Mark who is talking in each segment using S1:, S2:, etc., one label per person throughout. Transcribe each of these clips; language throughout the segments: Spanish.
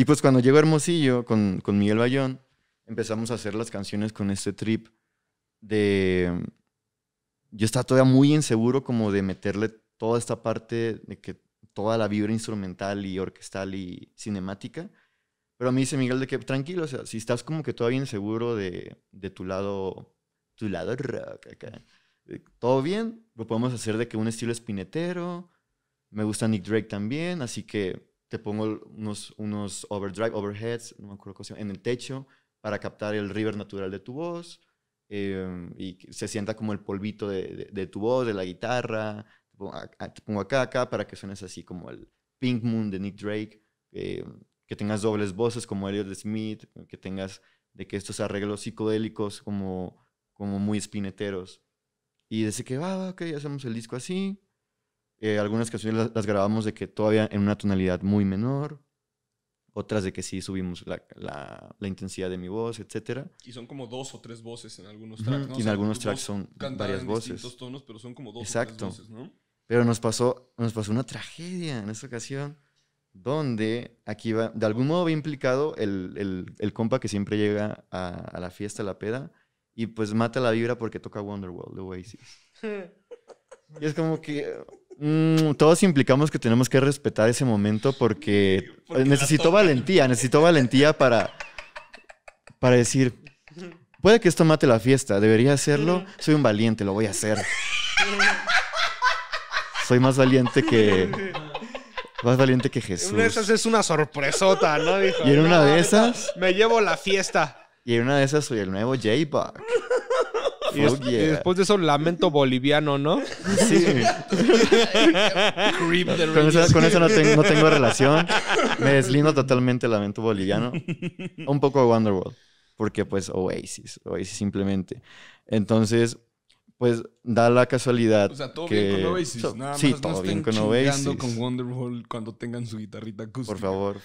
S1: Y pues cuando llegó Hermosillo con, Miguel Bayón, empezamos a hacer las canciones con este trip de... Yo estaba todavía muy inseguro como de meterle toda esta parte de que toda la vibra instrumental y orquestal y cinemática. Pero a mí dice Miguel de que tranquilo, o sea, si estás como que todavía inseguro de, de tu lado, tu lado rock eh, Todo bien, lo podemos hacer de que un estilo espinetero. Me gusta Nick Drake también, así que te pongo unos, unos overdrive, overheads, no me acuerdo cómo se llama, en el techo para captar el river natural de tu voz eh, y se sienta como el polvito de, tu voz, de la guitarra. Te pongo, acá, acá, para que suenes así como el Pink Moon de Nick Drake, eh, que tengas dobles voces como Elliot Smith, que tengas de que estos arreglos psicodélicos como, como muy espineteros. Y desde que, va, ah, ok, hacemos el disco así, eh, algunas canciones las, grabamos de que todavía en una tonalidad muy menor, otras de que sí subimos la, la, intensidad de mi voz, etc. Y son como dos o tres voces en algunos tracks, ¿no? Y en algunos tracks son varias voces. tonos, pero son como dos O tres voces, ¿no? Pero nos pasó, nos pasó una tragedia en esta ocasión, donde aquí va, de algún modo va implicado el, el, el compa que siempre llega a, la fiesta, a la peda, y pues mata la vibra porque toca Wonderwall de Oasis. y es como que, Mm, todos implicamos que tenemos que respetar ese momento porque, necesito valentía, necesito valentía para, para decir, puede que esto mate la fiesta, debería hacerlo, soy un valiente, lo voy a hacer. Soy más valiente que... Más valiente que Jesús. Una de esas es una sorpresota, ¿no? y en una de esas... Me llevo la fiesta. Y en una de esas soy el nuevo J-Buck.
S2: Y, después
S1: de eso, lamento boliviano, ¿no? Sí. con, eso, con eso no, tengo, no tengo relación. Me deslindo totalmente lamento boliviano. Un poco de Wonderworld. Porque pues Oasis, Oasis simplemente. Entonces, pues da la casualidad. O sea, todo que... bien con Oasis. Nada sí, más todo no bien con Oasis. con Wonderwall cuando tengan su guitarrita acústica. Por favor.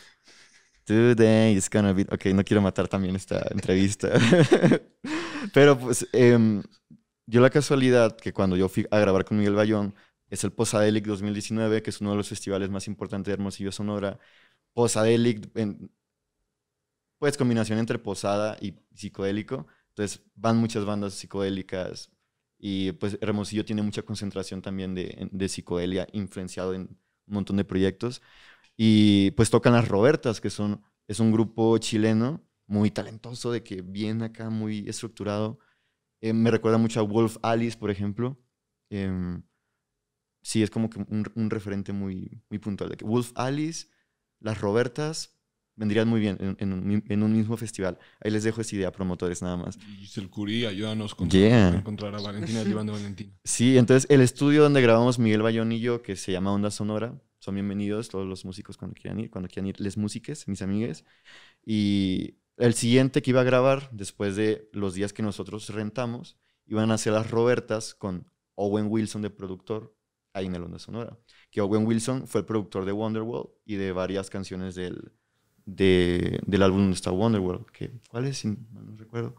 S1: Today is gonna be. Ok, no quiero matar también esta entrevista. Pero pues em, yo la casualidad que cuando yo fui a grabar con Miguel Bayón, es el Posadelic 2019, que es uno de los festivales más importantes de Hermosillo, Sonora. Posadelic, pues combinación entre posada y psicodélico. Entonces van muchas bandas psicodélicas y pues Hermosillo tiene mucha concentración también de, de psicodelia, influenciado en un montón de proyectos. Y pues tocan las Robertas, que son, es un grupo chileno muy talentoso, de que bien acá, muy estructurado. Eh, me recuerda mucho a Wolf Alice, por ejemplo. Em, sí, es como que un, referente muy, muy puntual. De que Wolf Alice, las Robertas, vendrían muy bien en, un, mismo festival. Ahí les dejo esa idea, promotores, nada más. Y el ayúdanos con a encontrar a Valentina, llevando a Valentina. Sí, entonces el estudio donde grabamos Miguel Bayón y yo, que se llama Onda Sonora, son bienvenidos todos los músicos cuando quieran ir, cuando quieran ir, les músiques, mis amigues. Y el siguiente que iba a grabar, después de los días que nosotros rentamos, iban a ser las Robertas con Owen Wilson de productor, ahí en el Onda Sonora. Que Owen Wilson fue el productor de Wonderworld y de varias canciones del, del álbum donde está Wonderworld. Que, ¿Cuál es? No recuerdo.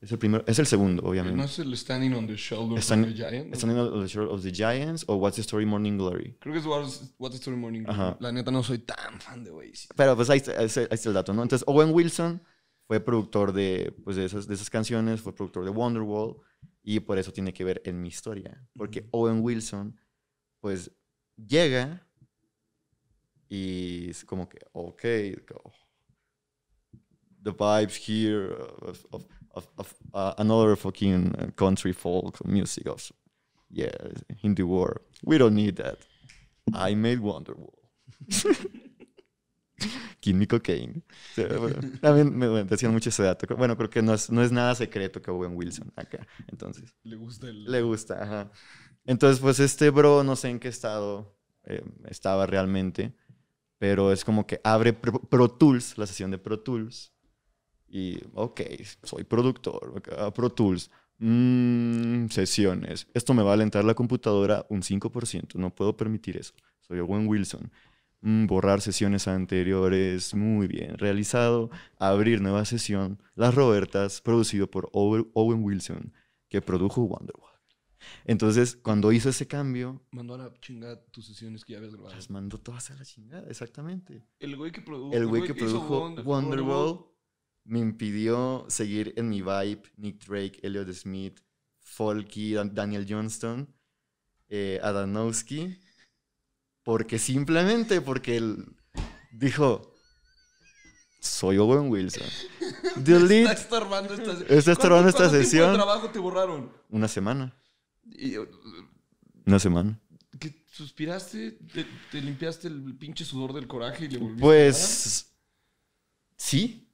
S1: Es el, primero, es el segundo, obviamente. ¿No es el Standing on the Shoulder of the Giants? Standing on the Shoulder of the Giants o What's the Story Morning Glory. Creo que es What's, the Story Morning Glory. La neta no soy tan fan de Oasis. Pero pues ahí está el dato, ¿no? Entonces Owen Wilson fue productor de, pues, de, esas, de esas canciones, fue productor de Wonderwall y por eso tiene que ver en mi historia. Porque Owen Wilson, pues, llega y es como que, ok, oh, the vibes here of, uh, another fucking country folk music of, yeah, Hindi war. We don't need that. I made Wonderwall. Químico Kane. también me, decían mucho ese dato. Bueno, creo que no es, no es nada secreto que Owen Wilson acá. Entonces. Le gusta el... Le gusta, ajá. Entonces, pues este bro, no sé en qué estado eh, estaba realmente, pero es como que abre Pro, Tools, la sesión de Pro Tools. Y, ok, soy productor, ah, Pro Tools. Mm, sesiones. Esto me va a alentar la computadora un 5%. No puedo permitir eso. Soy Owen Wilson. Mm, borrar sesiones anteriores, muy bien, realizado, abrir nueva sesión, Las Robertas, producido por Owen Wilson, que produjo Wonderwall. Entonces, cuando hizo ese cambio... Mandó a la chingada tus sesiones que ya habías grabado. Las mandó todas a la chingada, exactamente. El güey que produjo... Wonderwall, me impidió seguir en mi vibe, Nick Drake, Elliot Smith, Folky, Daniel Johnston, eh, Adanowski porque simplemente porque él dijo, soy Owen Wilson. Está estorbando esta, esta sesión. trabajo te borraron? Una semana. Uh, Una semana. ¿Qué, ¿Suspiraste? Te, limpiaste el pinche sudor del coraje y le volviste Pues... sí.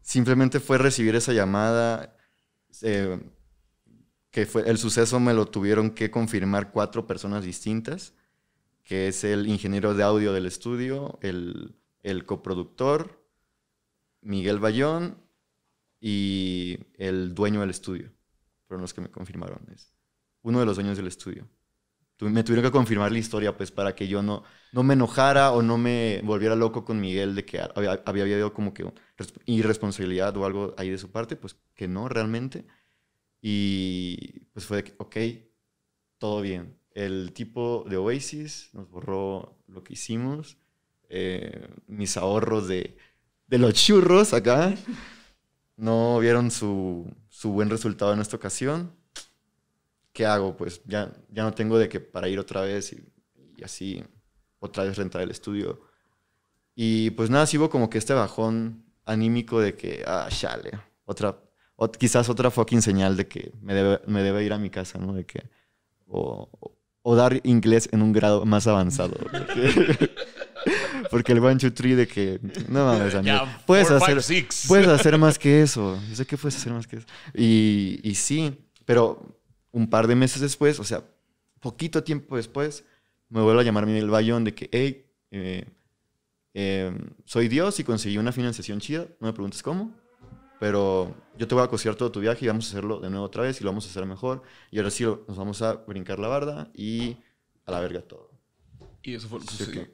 S1: Simplemente fue recibir esa llamada. Eh, que fue el suceso me lo tuvieron que confirmar cuatro personas distintas que es el ingeniero de audio del estudio, el, coproductor, Miguel Bayón y el dueño del estudio. Fueron los que me confirmaron. Es uno de los dueños del estudio. Me tuvieron que confirmar la historia, pues, para que yo no, no me enojara o no me volviera loco con Miguel de que había, había habido como que irresponsabilidad o algo ahí de su parte, pues que no, realmente. Y pues fue que, ok, todo bien el tipo de Oasis, nos borró lo que hicimos, eh, mis ahorros de, de, los churros acá. No vieron su, su, buen resultado en esta ocasión. ¿Qué hago? Pues ya, ya no tengo de que para ir otra vez y, así otra vez rentar el estudio. Y pues nada, sigo como que este bajón anímico de que, ah, chale, otra, quizás otra fucking señal de que me debe, me debe ir a mi casa, ¿no? De que, o, o dar inglés en un grado más avanzado. Porque, el one, two, de que, no mames, puedes, hacer, hacer más que eso. Yo sé que puedes hacer más que eso. Y, sí, pero un par de meses después, o sea, poquito tiempo después, me vuelvo a llamar Miguel Bayón de que, hey, eh, eh, soy Dios y conseguí una financiación chida, no me preguntes cómo, pero yo te voy a cocinar todo tu viaje y vamos a hacerlo de nuevo otra vez y lo vamos a hacer mejor. Y ahora sí nos vamos a brincar la barda y a la verga todo. Y eso fue lo que sucedió.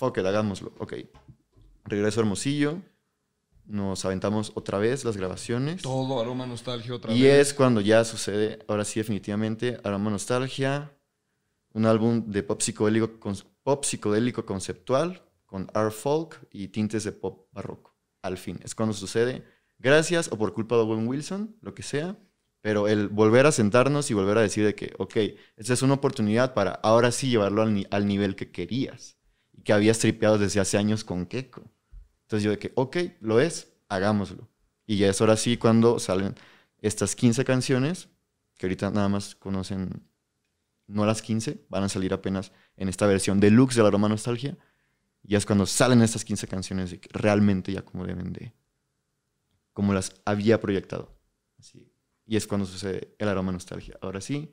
S1: Ok, hagámoslo. Ok. Regreso a Hermosillo. Nos aventamos otra vez las grabaciones. Todo aroma nostalgia otra y vez. Y es cuando ya sucede, ahora sí definitivamente, aroma nostalgia, un álbum de pop psicodélico, pop psicodélico conceptual con art folk y tintes de pop barroco. Al fin, es cuando sucede gracias o por culpa de Owen Wilson, lo que sea, pero el volver a sentarnos y volver a decir de que, ok, esta es una oportunidad para ahora sí llevarlo al, nivel que querías y que habías tripeado desde hace años con Keiko. Entonces yo de que, ok, lo es, hagámoslo. Y ya es ahora sí cuando salen estas 15 canciones, que ahorita nada más conocen, no las 15, van a salir apenas en esta versión deluxe de la Roma Nostalgia. Y es cuando salen estas 15 canciones y realmente ya como deben de como las había proyectado. Y es cuando sucede el aroma nostalgia. Ahora sí,